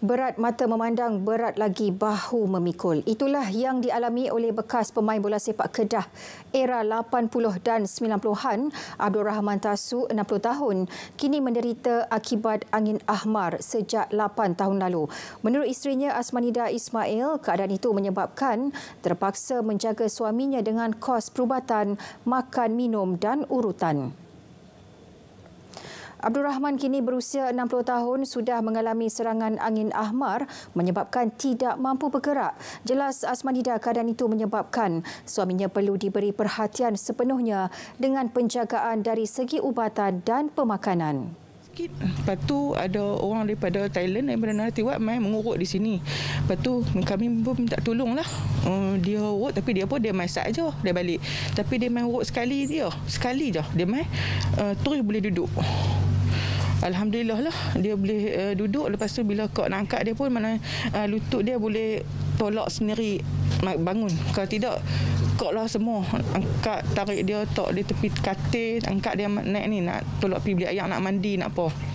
Berat mata memandang, berat lagi bahu memikul. Itulah yang dialami oleh bekas pemain bola sepak Kedah era 80 dan 90-an, Abdul Rahman Tasu, 60 tahun, kini menderita akibat angin ahmar sejak 8 tahun lalu. Menurut isterinya Asmanida Ismail, keadaan itu menyebabkan terpaksa menjaga suaminya dengan kos perubatan, makan, minum dan urutan. Abdul Rahman kini berusia 60 tahun sudah mengalami serangan angin ahmar menyebabkan tidak mampu bergerak. Jelas Asmanida keadaan itu menyebabkan suaminya perlu diberi perhatian sepenuhnya dengan penjagaan dari segi ubatan dan pemakanan. Sikit. Lepas tu ada orang daripada Thailand yang benar nanti buat main mengurut di sini. Lepas tu kami pun minta tolong lah. Hmm, dia urut tapi dia pun dia main sat je dia balik. Tapi dia main urut sekali dia. Sekali je dia main. Uh, terus boleh duduk. Alhamdulillah lah dia boleh uh, duduk lepas tu bila kau nak angkat dia pun mana uh, lutut dia boleh tolak sendiri bangun kalau tidak kau lah semua angkat tarik dia tok di tepi katil angkat dia naik ni nak tolak pergi beli ayam nak mandi nak apa